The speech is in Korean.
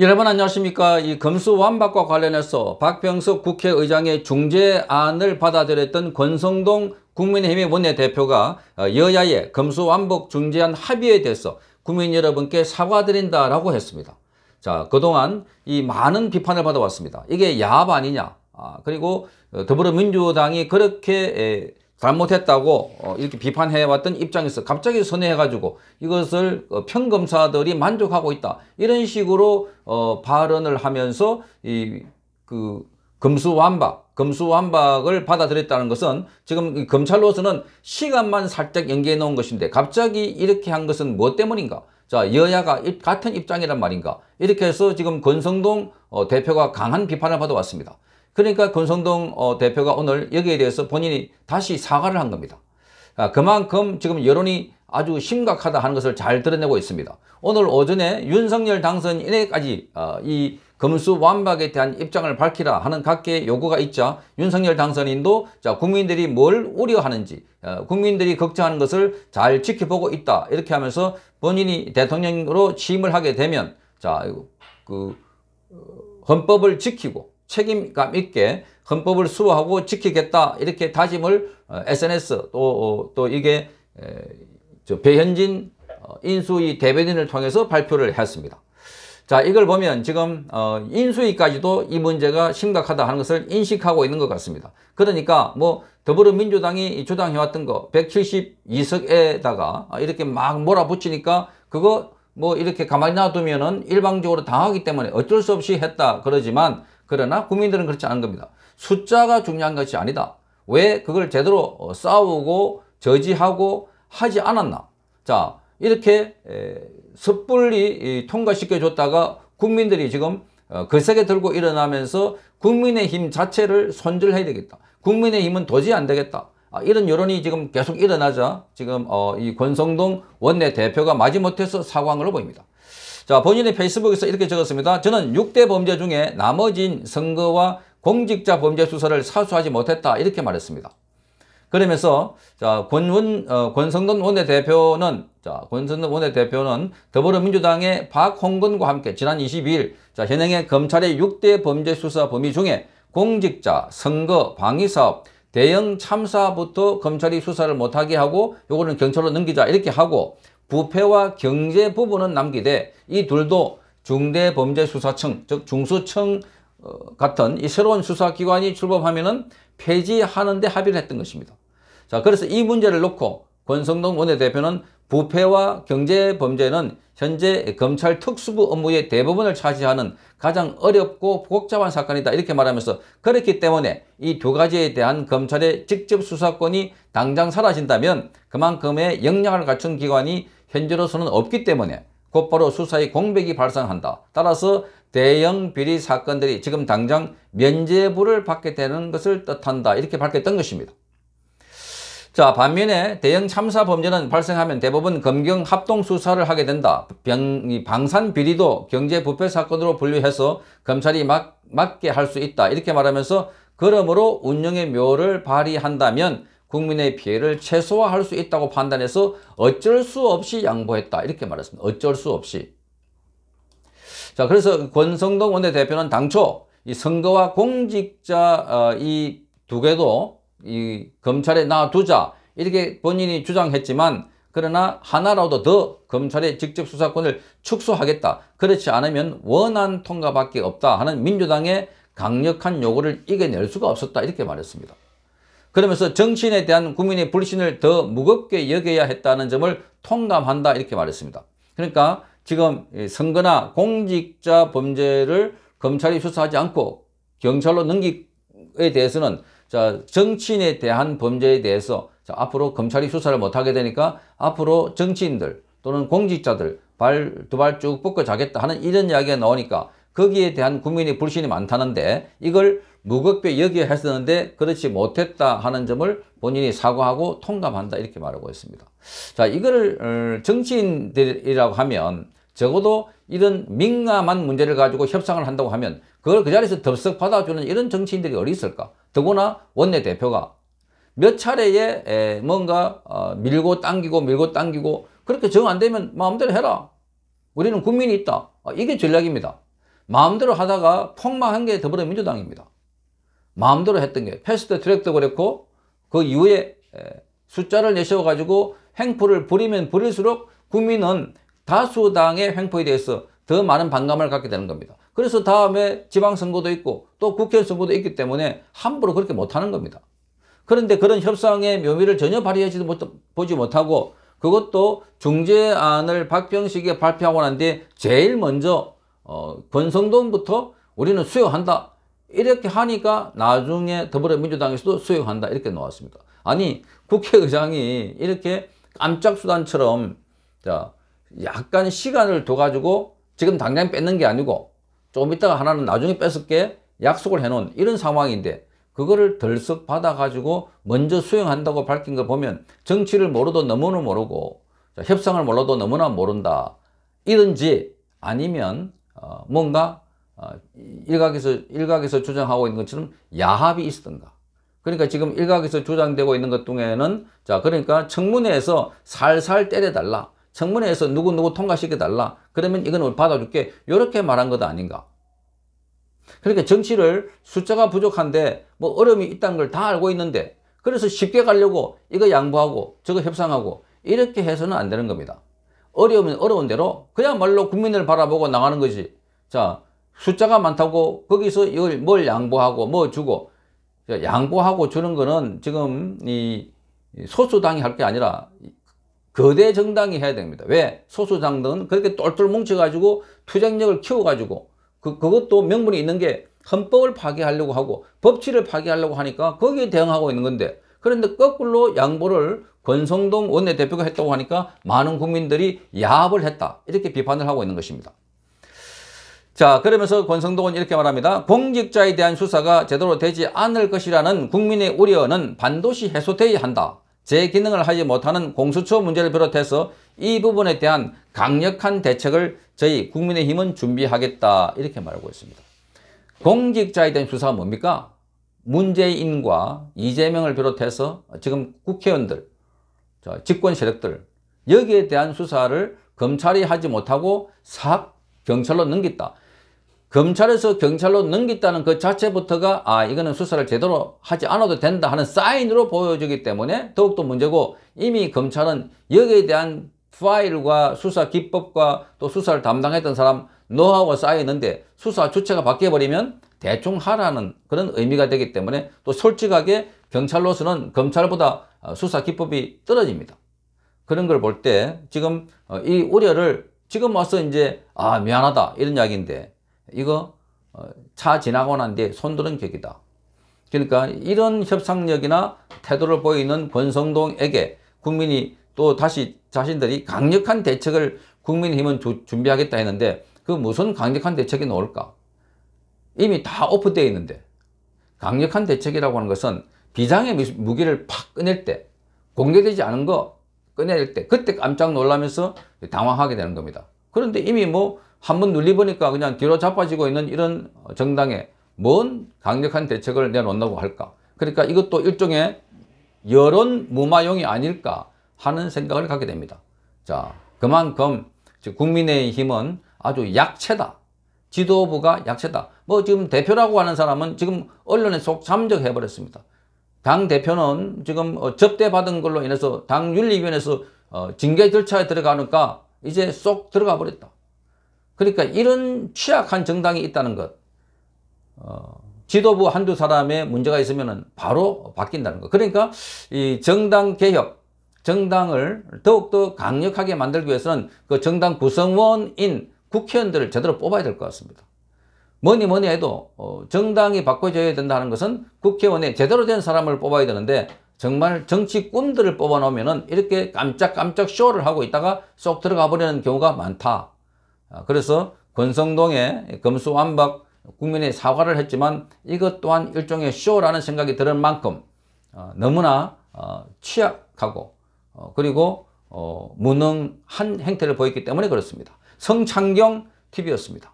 여러분 안녕하십니까 이 검수완박과 관련해서 박병석 국회의장의 중재안을 받아들였던 권성동 국민의힘의 원내대표가 어, 여야의 검수완박 중재안 합의에 대해서 국민 여러분께 사과드린다라고 했습니다. 자 그동안 이 많은 비판을 받아왔습니다. 이게 야합 아니냐 아, 그리고 어, 더불어민주당이 그렇게 에, 잘못했다고 어, 이렇게 비판해왔던 입장에서 갑자기 선회해가지고 이것을 어, 평검사들이 만족하고 있다 이런 식으로 어 발언을 하면서 이 그검수완박검수완박을 받아들였다는 것은 지금 검찰로서는 시간만 살짝 연기해 놓은 것인데 갑자기 이렇게 한 것은 뭐 때문인가 자 여야가 같은 입장이란 말인가 이렇게 해서 지금 권성동 어, 대표가 강한 비판을 받아왔습니다. 그러니까 권성동 어, 대표가 오늘 여기에 대해서 본인이 다시 사과를 한 겁니다. 아, 그만큼 지금 여론이 아주 심각하다 하는 것을 잘 드러내고 있습니다. 오늘 오전에 윤석열 당선인에게까지 어, 이 검수 완박에 대한 입장을 밝히라 하는 각계의 요구가 있자 윤석열 당선인도 자 국민들이 뭘 우려하는지 어, 국민들이 걱정하는 것을 잘 지켜보고 있다 이렇게 하면서 본인이 대통령으로 취임을 하게 되면 자그 헌법을 지키고 책임감 있게 헌법을 수호하고 지키겠다 이렇게 다짐을 SNS 어, 또, 어, 또 이게 배현진 어, 인수위 대변인을 통해서 발표를 했습니다. 자 이걸 보면 지금 인수위까지도 이 문제가 심각하다 하는 것을 인식하고 있는 것 같습니다. 그러니까 뭐 더불어민주당이 주장해왔던 거 172석에다가 이렇게 막 몰아붙이니까 그거 뭐 이렇게 가만히 놔두면은 일방적으로 당하기 때문에 어쩔 수 없이 했다 그러지만 그러나 국민들은 그렇지 않은 겁니다. 숫자가 중요한 것이 아니다. 왜 그걸 제대로 어, 싸우고 저지하고 하지 않았나. 자, 이렇게 섣불리 통과시켜줬다가 국민들이 지금 그세게 어, 들고 일어나면서 국민의힘 자체를 손질해야 되겠다. 국민의힘은 도저히 안 되겠다. 아, 이런 여론이 지금 계속 일어나자 지금 어, 이 권성동 원내대표가 마지못해서 사과한 걸로 보입니다. 자, 본인의 페이스북에서 이렇게 적었습니다. 저는 6대 범죄 중에 나머진 선거와 공직자 범죄 수사를 사수하지 못했다. 이렇게 말했습니다. 그러면서 자, 권원 어, 권성근 원내대표는 자, 권성근 원내대표는 더불어민주당의 박홍근과 함께 지난 22일 자, 현행의 검찰의 6대 범죄 수사 범위 중에 공직자, 선거, 방위사업, 대형 참사부터 검찰이 수사를 못하게 하고 요거는 경찰로 넘기자 이렇게 하고 부패와 경제 부분은 남기되 이 둘도 중대범죄수사청 즉 중수청 어, 같은 이 새로운 수사기관이 출범하면 폐지하는 데 합의를 했던 것입니다. 자 그래서 이 문제를 놓고 권성동 원내대표는 부패와 경제 범죄는 현재 검찰 특수부 업무의 대부분을 차지하는 가장 어렵고 복잡한 사건이다 이렇게 말하면서 그렇기 때문에 이 두 가지에 대한 검찰의 직접 수사권이 당장 사라진다면 그만큼의 역량을 갖춘 기관이 현재로서는 없기 때문에 곧바로 수사의 공백이 발생한다. 따라서 대형 비리 사건들이 지금 당장 면제부를 받게 되는 것을 뜻한다. 이렇게 밝혔던 것입니다. 자 반면에 대형 참사 범죄는 발생하면 대법원 검경 합동수사를 하게 된다. 병, 방산 비리도 경제부패 사건으로 분류해서 검찰이 막, 맞게 할 수 있다. 이렇게 말하면서 그러므로 운영의 묘를 발휘한다면 국민의 피해를 최소화할 수 있다고 판단해서 어쩔 수 없이 양보했다. 이렇게 말했습니다. 어쩔 수 없이. 자 그래서 권성동 원내대표는 당초 이 선거와 공직자 어, 이 두 개도 이 검찰에 놔두자 이렇게 본인이 주장했지만 그러나 하나라도 더 검찰의 직접 수사권을 축소하겠다. 그렇지 않으면 원안 통과밖에 없다 하는 민주당의 강력한 요구를 이겨낼 수가 없었다 이렇게 말했습니다. 그러면서 정치인에 대한 국민의 불신을 더 무겁게 여겨야 했다는 점을 통감한다 이렇게 말했습니다. 그러니까 지금 선거나 공직자 범죄를 검찰이 수사하지 않고 경찰로 넘기에 대해서는 자, 정치인에 대한 범죄에 대해서 자, 앞으로 검찰이 수사를 못하게 되니까 앞으로 정치인들 또는 공직자들 발 두 발 쭉 뻗고 자겠다 하는 이런 이야기가 나오니까 거기에 대한 국민의 불신이 많다는데 이걸 무겁게 여기 했었는데 그렇지 못했다 하는 점을 본인이 사과하고 통감한다 이렇게 말하고 있습니다. 자 이거를 어, 정치인들이라고 하면 적어도 이런 민감한 문제를 가지고 협상을 한다고 하면 그걸 그 자리에서 덥석 받아주는 이런 정치인들이 어디 있을까? 더구나 원내대표가 몇 차례에 뭔가 어, 밀고 당기고 밀고 당기고 그렇게 정 안 되면 마음대로 해라. 우리는 국민이 있다. 어, 이게 전략입니다. 마음대로 하다가 폭망한 게 더불어민주당입니다. 마음대로 했던 게 패스트 트랙도 그랬고 그 이후에 숫자를 내세워가지고 횡포를 부리면 부릴수록 국민은 다수당의 횡포에 대해서 더 많은 반감을 갖게 되는 겁니다. 그래서 다음에 지방선거도 있고 또 국회의원 선거도 있기 때문에 함부로 그렇게 못하는 겁니다. 그런데 그런 협상의 묘미를 전혀 발휘하지도 못, 보지 못하고 그것도 중재안을 박병식이 발표하고 난 뒤에 제일 먼저 어, 권성동부터 우리는 수용한다 이렇게 하니까 나중에 더불어민주당에서도 수용한다 이렇게 놓았습니다 아니 국회의장이 이렇게 깜짝수단처럼 자 약간 시간을 둬가지고 지금 당장 뺏는 게 아니고 조금 이따가 하나는 나중에 뺏을게 약속을 해놓은 이런 상황인데 그거를 덜썩 받아가지고 먼저 수행한다고 밝힌 걸 보면 정치를 모르도 너무나 모르고 협상을 몰라도 너무나 모른다. 이든지 아니면 어 뭔가 어 일각에서 일각에서 주장하고 있는 것처럼 야합이 있었던가. 그러니까 지금 일각에서 주장되고 있는 것 중에는 자 그러니까 청문회에서 살살 때려달라. 청문회에서 누구누구 통과시켜달라. 그러면 이건 우 받아줄게. 이렇게 말한 것 아닌가. 그러니까 정치를 숫자가 부족한데 뭐 어려움이 있다는 걸 다 알고 있는데 그래서 쉽게 가려고 이거 양보하고 저거 협상하고 이렇게 해서는 안 되는 겁니다. 어려우면 어려운 대로 그야말로 국민을 바라보고 나가는 거지. 자, 숫자가 많다고 거기서 이걸 뭘 양보하고 뭐 주고 양보하고 주는 거는 지금 이 소수당이 할 게 아니라 거대 정당이 해야 됩니다. 왜? 소수장등은 그렇게 똘똘 뭉쳐가지고 투쟁력을 키워가지고 그, 그것도 명분이 있는 게 헌법을 파괴하려고 하고 법치를 파괴하려고 하니까 거기에 대응하고 있는 건데 그런데 거꾸로 양보를 권성동 원내대표가 했다고 하니까 많은 국민들이 야합을 했다 이렇게 비판을 하고 있는 것입니다. 자 그러면서 권성동은 이렇게 말합니다. 공직자에 대한 수사가 제대로 되지 않을 것이라는 국민의 우려는 반드시 해소돼야 한다. 제 기능을 하지 못하는 공수처 문제를 비롯해서 이 부분에 대한 강력한 대책을 저희 국민의힘은 준비하겠다 이렇게 말하고 있습니다. 공직자에 대한 수사가 뭡니까? 문재인과 이재명을 비롯해서 지금 국회의원들, 집권 세력들 여기에 대한 수사를 검찰이 하지 못하고 사 경찰로 넘겼다. 검찰에서 경찰로 넘겼다는 그 자체부터가 아 이거는 수사를 제대로 하지 않아도 된다 하는 사인으로 보여주기 때문에 더욱더 문제고 이미 검찰은 여기에 대한 파일과 수사 기법과 또 수사를 담당했던 사람 노하우가 쌓여있는데 수사 주체가 바뀌어버리면 대충 하라는 그런 의미가 되기 때문에 또 솔직하게 경찰로서는 검찰보다 어, 수사 기법이 떨어집니다. 그런 걸 볼 때 지금 어, 이 우려를 지금 와서 이제 아 미안하다 이런 이야기인데 이거 어, 차 지나고 난 뒤에 손들은 격이다. 그러니까 이런 협상력이나 태도를 보이는 권성동에게 국민이 또 다시 자신들이 강력한 대책을 국민의힘은 주, 준비하겠다 했는데 그 무슨 강력한 대책이 나올까? 이미 다 오프되어 있는데 강력한 대책이라고 하는 것은 비장의 무기를 팍 꺼낼 때 공개되지 않은 거 꺼낼 때 그때 깜짝 놀라면서 당황하게 되는 겁니다. 그런데 이미 뭐 한번 눌리보니까 그냥 뒤로 자빠지고 있는 이런 정당에 뭔 강력한 대책을 내놓는다고 할까. 그러니까 이것도 일종의 여론 무마용이 아닐까 하는 생각을 갖게 됩니다. 자, 그만큼 국민의힘은 아주 약체다. 지도부가 약체다. 뭐 지금 대표라고 하는 사람은 지금 언론에 속 잠적해버렸습니다. 당 대표는 지금 어, 접대받은 걸로 인해서 당 윤리위원회에서 어, 징계 절차에 들어가니까 이제 쏙 들어가 버렸다. 그러니까 이런 취약한 정당이 있다는 것, 어, 지도부 한두 사람의 문제가 있으면 바로 바뀐다는 것. 그러니까 이 정당 개혁, 정당을 더욱더 강력하게 만들기 위해서는 그 정당 구성원인 국회의원들을 제대로 뽑아야 될 것 같습니다. 뭐니 뭐니 해도 어, 정당이 바꿔줘야 된다는 것은 국회의원에 제대로 된 사람을 뽑아야 되는데 정말 정치꾼들을 뽑아놓으면 이렇게 깜짝깜짝 쇼를 하고 있다가 쏙 들어가 버리는 경우가 많다. 아, 그래서 권성동의 검수완박 국민의 사과를 했지만 이것 또한 일종의 쇼라는 생각이 들을 만큼 어, 너무나 어, 취약하고 어, 그리고 무능한 행태를 보였기 때문에 그렇습니다. 성창경 TV였습니다.